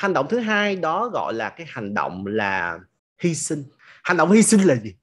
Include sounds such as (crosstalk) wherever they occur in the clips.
hành động thứ hai đó gọi là cái hành động là hy sinh hành động hy sinh là gì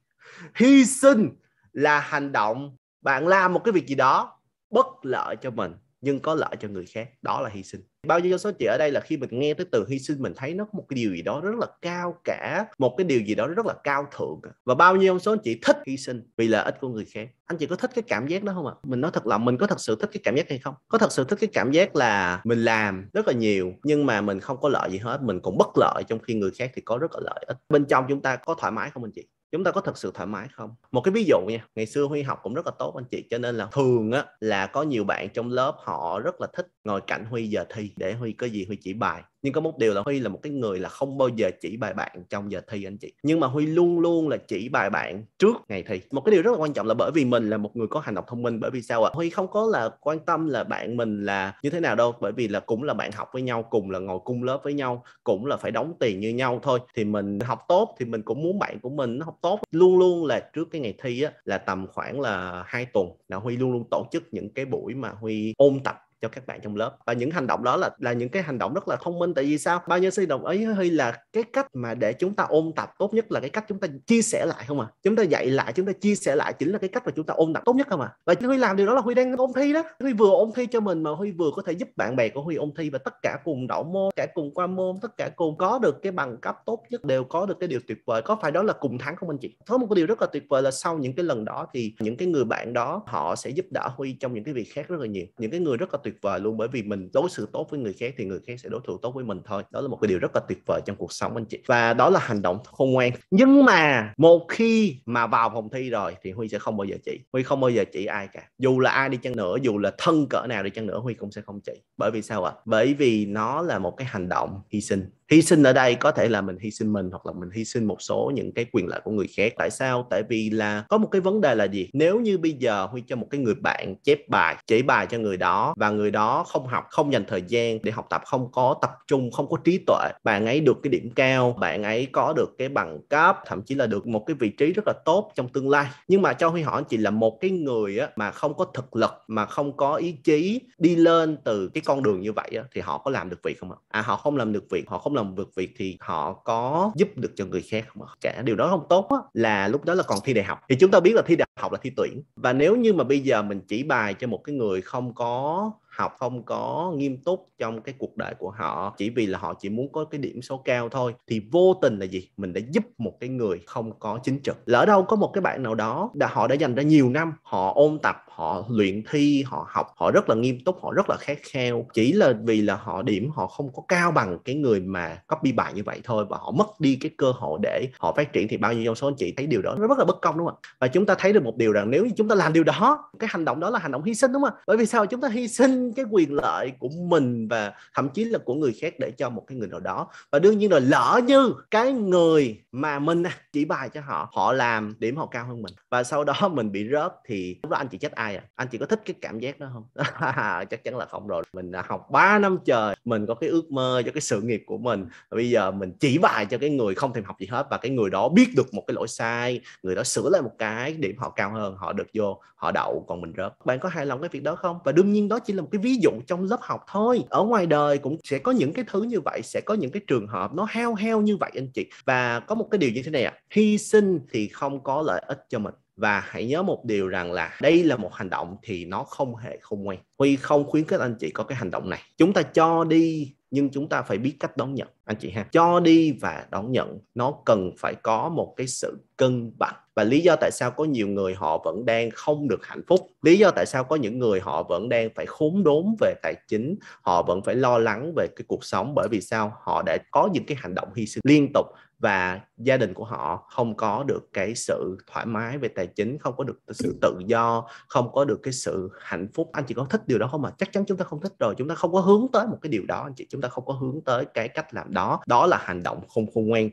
hy sinh là hành động bạn làm một cái việc gì đó bất lợi cho mình nhưng có lợi cho người khác đó là hy sinh bao nhiêu số chị ở đây là khi mình nghe tới từ hy sinh mình thấy nó một cái điều gì đó rất là cao cả một cái điều gì đó rất là cao thượng à. và bao nhiêu số anh chị thích hy sinh vì lợi ích của người khác anh chị có thích cái cảm giác đó không ạ à? mình nói thật lòng mình có thật sự thích cái cảm giác hay không có thật sự thích cái cảm giác là mình làm rất là nhiều nhưng mà mình không có lợi gì hết mình cũng bất lợi trong khi người khác thì có rất là lợi ích bên trong chúng ta có thoải mái không anh chị chúng ta có thật sự thoải mái không một cái ví dụ nha ngày xưa huy học cũng rất là tốt anh chị cho nên là thường á là có nhiều bạn trong lớp họ rất là thích ngồi cạnh Huy giờ thi để Huy có gì Huy chỉ bài. Nhưng có một điều là Huy là một cái người là không bao giờ chỉ bài bạn trong giờ thi anh chị. Nhưng mà Huy luôn luôn là chỉ bài bạn trước ngày thi. Một cái điều rất là quan trọng là bởi vì mình là một người có hành động thông minh bởi vì sao ạ? À? Huy không có là quan tâm là bạn mình là như thế nào đâu bởi vì là cũng là bạn học với nhau, cùng là ngồi cùng lớp với nhau, cũng là phải đóng tiền như nhau thôi. Thì mình học tốt thì mình cũng muốn bạn của mình nó học tốt. Luôn luôn là trước cái ngày thi á là tầm khoảng là hai tuần là Huy luôn luôn tổ chức những cái buổi mà Huy ôn tập cho các bạn trong lớp và những hành động đó là là những cái hành động rất là thông minh tại vì sao bao nhiêu sinh đồng ấy hay là cái cách mà để chúng ta ôn tập tốt nhất là cái cách chúng ta chia sẻ lại không à chúng ta dạy lại chúng ta chia sẻ lại chính là cái cách mà chúng ta ôn tập tốt nhất không à và huy làm điều đó là huy đang ôn thi đó huy vừa ôn thi cho mình mà huy vừa có thể giúp bạn bè của huy ôn thi và tất cả cùng đậu môn cả cùng qua môn tất cả cùng có được cái bằng cấp tốt nhất đều có được cái điều tuyệt vời có phải đó là cùng thắng không anh chị có một cái điều rất là tuyệt vời là sau những cái lần đó thì những cái người bạn đó họ sẽ giúp đỡ huy trong những cái việc khác rất là nhiều những cái người rất là tuyệt tuyệt vời luôn bởi vì mình đối xử tốt với người khác thì người khác sẽ đối xử tốt với mình thôi đó là một cái điều rất là tuyệt vời trong cuộc sống anh chị và đó là hành động khôn ngoan nhưng mà một khi mà vào phòng thi rồi thì huy sẽ không bao giờ chỉ huy không bao giờ chỉ ai cả dù là ai đi chăng nữa dù là thân cỡ nào đi chăng nữa huy cũng sẽ không chỉ bởi vì sao ạ à? bởi vì nó là một cái hành động hy sinh hy sinh ở đây có thể là mình hy sinh mình hoặc là mình hy sinh một số những cái quyền lợi của người khác tại sao tại vì là có một cái vấn đề là gì nếu như bây giờ huy cho một cái người bạn chép bài chỉ bài cho người đó và người đó không học không dành thời gian để học tập không có tập trung không có trí tuệ bạn ấy được cái điểm cao bạn ấy có được cái bằng cấp thậm chí là được một cái vị trí rất là tốt trong tương lai nhưng mà cho huy hỏi chị là một cái người á, mà không có thực lực mà không có ý chí đi lên từ cái con đường như vậy á, thì họ có làm được việc không ạ à họ không làm được việc họ không làm vượt việc thì họ có giúp được cho người khác không cả điều đó không tốt á, là lúc đó là còn thi đại học thì chúng ta biết là thi đại học là thi tuyển và nếu như mà bây giờ mình chỉ bài cho một cái người không có học không có nghiêm túc trong cái cuộc đời của họ chỉ vì là họ chỉ muốn có cái điểm số cao thôi thì vô tình là gì mình đã giúp một cái người không có chính trực lỡ đâu có một cái bạn nào đó đã họ đã dành ra nhiều năm họ ôn tập họ luyện thi họ học họ rất là nghiêm túc họ rất là khát khao chỉ là vì là họ điểm họ không có cao bằng cái người mà copy bài như vậy thôi và họ mất đi cái cơ hội để họ phát triển thì bao nhiêu trong số anh chị thấy điều đó nó rất là bất công đúng không và chúng ta thấy được một điều rằng nếu như chúng ta làm điều đó cái hành động đó là hành động hy sinh đúng không bởi vì sao chúng ta hy sinh cái quyền lợi của mình và thậm chí là của người khác để cho một cái người nào đó và đương nhiên rồi lỡ như cái người mà mình chỉ bài cho họ họ làm điểm họ cao hơn mình và sau đó mình bị rớt thì lúc đó anh chị trách ai ai à anh chỉ có thích cái cảm giác đó không (laughs) chắc chắn là không rồi mình à, học 3 năm trời mình có cái ước mơ cho cái sự nghiệp của mình bây giờ mình chỉ bài cho cái người không thèm học gì hết và cái người đó biết được một cái lỗi sai người đó sửa lại một cái điểm họ cao hơn họ được vô họ đậu còn mình rớt bạn có hài lòng cái việc đó không và đương nhiên đó chỉ là một cái ví dụ trong lớp học thôi ở ngoài đời cũng sẽ có những cái thứ như vậy sẽ có những cái trường hợp nó heo heo như vậy anh chị và có một cái điều như thế này à hy sinh thì không có lợi ích cho mình và hãy nhớ một điều rằng là đây là một hành động thì nó không hề không quen huy không khuyến khích anh chị có cái hành động này chúng ta cho đi nhưng chúng ta phải biết cách đón nhận anh chị ha cho đi và đón nhận nó cần phải có một cái sự cân bằng và lý do tại sao có nhiều người họ vẫn đang không được hạnh phúc lý do tại sao có những người họ vẫn đang phải khốn đốn về tài chính họ vẫn phải lo lắng về cái cuộc sống bởi vì sao họ đã có những cái hành động hy sinh liên tục và gia đình của họ không có được cái sự thoải mái về tài chính không có được sự tự do không có được cái sự hạnh phúc anh chị có thích điều đó không mà chắc chắn chúng ta không thích rồi chúng ta không có hướng tới một cái điều đó anh chị chúng chúng ta không có hướng tới cái cách làm đó đó là hành động không khôn ngoan